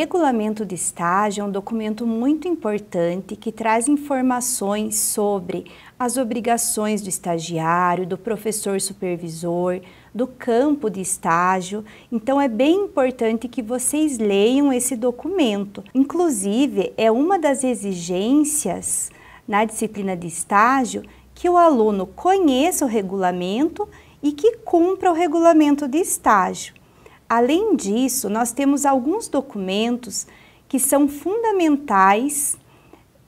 regulamento de estágio é um documento muito importante que traz informações sobre as obrigações do estagiário, do professor supervisor, do campo de estágio. Então é bem importante que vocês leiam esse documento. Inclusive, é uma das exigências na disciplina de estágio que o aluno conheça o regulamento e que cumpra o regulamento de estágio. Além disso, nós temos alguns documentos que são fundamentais,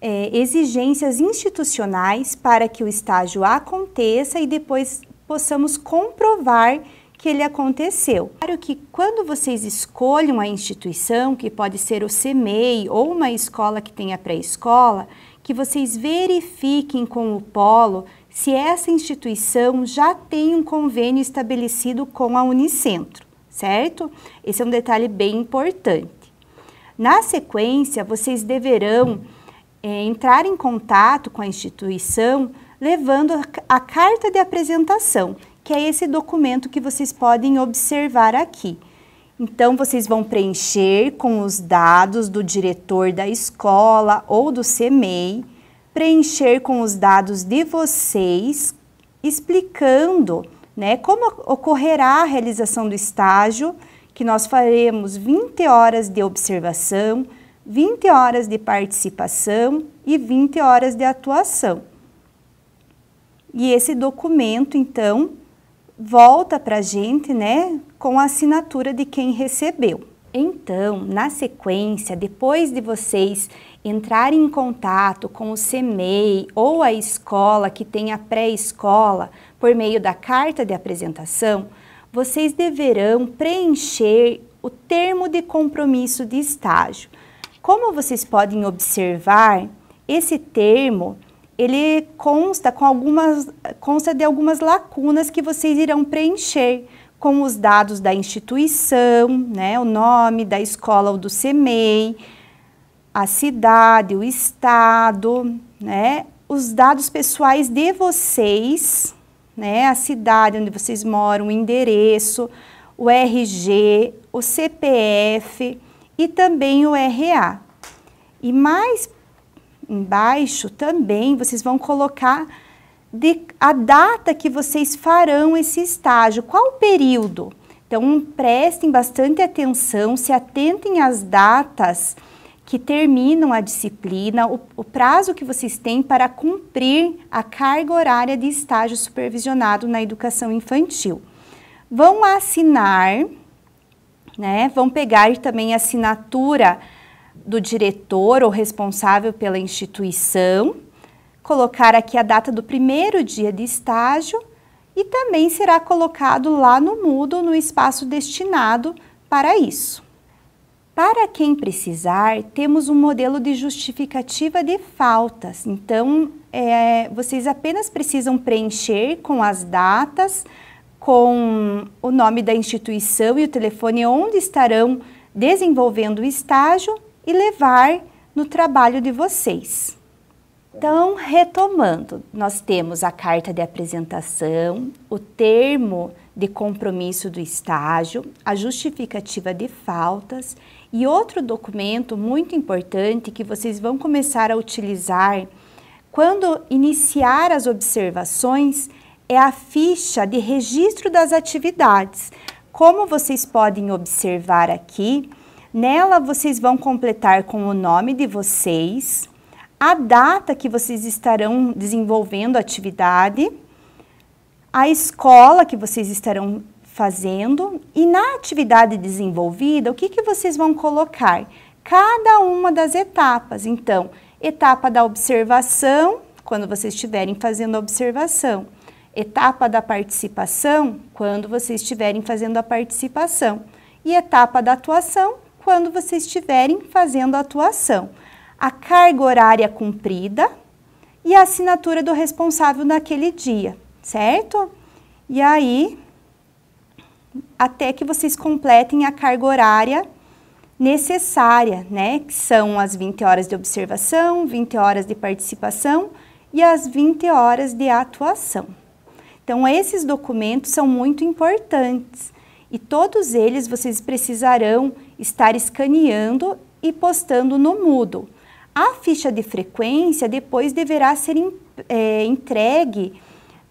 é, exigências institucionais para que o estágio aconteça e depois possamos comprovar que ele aconteceu. Claro que quando vocês escolhem uma instituição, que pode ser o CMEI ou uma escola que tenha pré-escola, que vocês verifiquem com o polo se essa instituição já tem um convênio estabelecido com a Unicentro certo? Esse é um detalhe bem importante. Na sequência, vocês deverão é, entrar em contato com a instituição levando a, a carta de apresentação, que é esse documento que vocês podem observar aqui. Então, vocês vão preencher com os dados do diretor da escola ou do CMEI, preencher com os dados de vocês, explicando né? Como ocorrerá a realização do estágio, que nós faremos 20 horas de observação, 20 horas de participação e 20 horas de atuação. E esse documento, então, volta para a gente, né, com a assinatura de quem recebeu. Então, na sequência, depois de vocês entrarem em contato com o CMEI ou a escola que tem a pré-escola por meio da carta de apresentação, vocês deverão preencher o termo de compromisso de estágio. Como vocês podem observar, esse termo ele consta com algumas consta de algumas lacunas que vocês irão preencher, com os dados da instituição, né, o nome da escola ou do CEMEI, a cidade, o estado, né, os dados pessoais de vocês, né, a cidade onde vocês moram, o endereço, o RG, o CPF e também o RA. E mais embaixo também vocês vão colocar de, a data que vocês farão esse estágio, qual o período? Então, prestem bastante atenção, se atentem às datas que terminam a disciplina, o, o prazo que vocês têm para cumprir a carga horária de estágio supervisionado na educação infantil. Vão assinar, né? Vão pegar também a assinatura do diretor ou responsável pela instituição colocar aqui a data do primeiro dia de estágio e também será colocado lá no Moodle, no espaço destinado para isso. Para quem precisar, temos um modelo de justificativa de faltas. Então, é, vocês apenas precisam preencher com as datas, com o nome da instituição e o telefone onde estarão desenvolvendo o estágio e levar no trabalho de vocês. Então, retomando, nós temos a carta de apresentação, o termo de compromisso do estágio, a justificativa de faltas e outro documento muito importante que vocês vão começar a utilizar quando iniciar as observações é a ficha de registro das atividades. Como vocês podem observar aqui, nela vocês vão completar com o nome de vocês, a data que vocês estarão desenvolvendo a atividade, a escola que vocês estarão fazendo e na atividade desenvolvida, o que, que vocês vão colocar? Cada uma das etapas. Então, etapa da observação, quando vocês estiverem fazendo a observação. Etapa da participação, quando vocês estiverem fazendo a participação. E etapa da atuação, quando vocês estiverem fazendo a atuação a carga horária cumprida e a assinatura do responsável naquele dia, certo? E aí, até que vocês completem a carga horária necessária, né? Que são as 20 horas de observação, 20 horas de participação e as 20 horas de atuação. Então, esses documentos são muito importantes e todos eles vocês precisarão estar escaneando e postando no Moodle. A ficha de frequência depois deverá ser é, entregue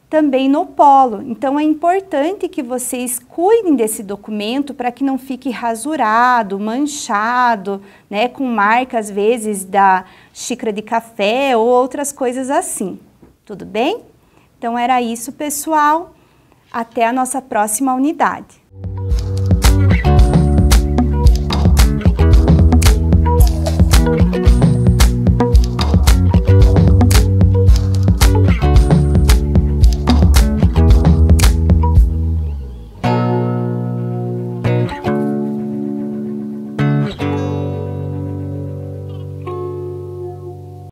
também no polo. Então é importante que vocês cuidem desse documento para que não fique rasurado, manchado, né, com marca às vezes da xícara de café ou outras coisas assim. Tudo bem? Então era isso, pessoal. Até a nossa próxima unidade.